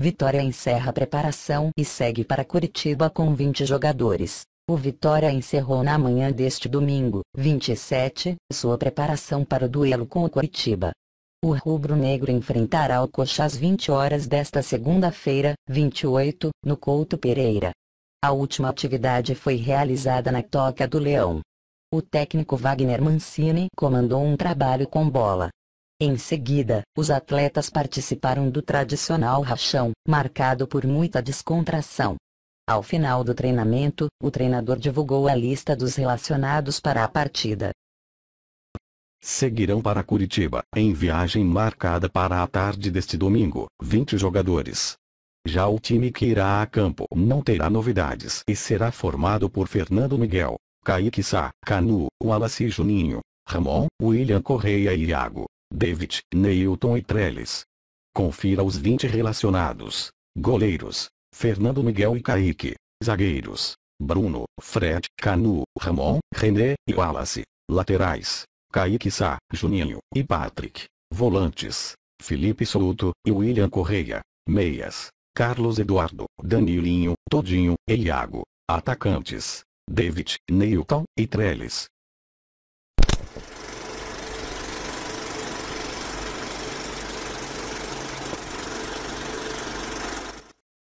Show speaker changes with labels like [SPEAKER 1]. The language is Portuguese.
[SPEAKER 1] Vitória encerra a preparação e segue para Curitiba com 20 jogadores. O Vitória encerrou na manhã deste domingo, 27, sua preparação para o duelo com o Curitiba. O rubro-negro enfrentará o Coxa às 20 horas desta segunda-feira, 28, no Couto Pereira. A última atividade foi realizada na Toca do Leão. O técnico Wagner Mancini comandou um trabalho com bola, em seguida, os atletas participaram do tradicional rachão, marcado por muita descontração. Ao final do treinamento, o treinador divulgou a lista dos relacionados para a partida.
[SPEAKER 2] Seguirão para Curitiba, em viagem marcada para a tarde deste domingo, 20 jogadores. Já o time que irá a campo não terá novidades e será formado por Fernando Miguel, Kaique Sá, Canu, Wallace Juninho, Ramon, William Correia e Iago. David, Neilton e Trellis. Confira os 20 relacionados. Goleiros, Fernando Miguel e Kaique. Zagueiros, Bruno, Fred, Canu, Ramon, René e Wallace. Laterais, Kaique Sá, Juninho e Patrick. Volantes, Felipe Souto e William Correia. Meias, Carlos Eduardo, Danilinho, Todinho e Iago. Atacantes, David, Neilton e Trellis.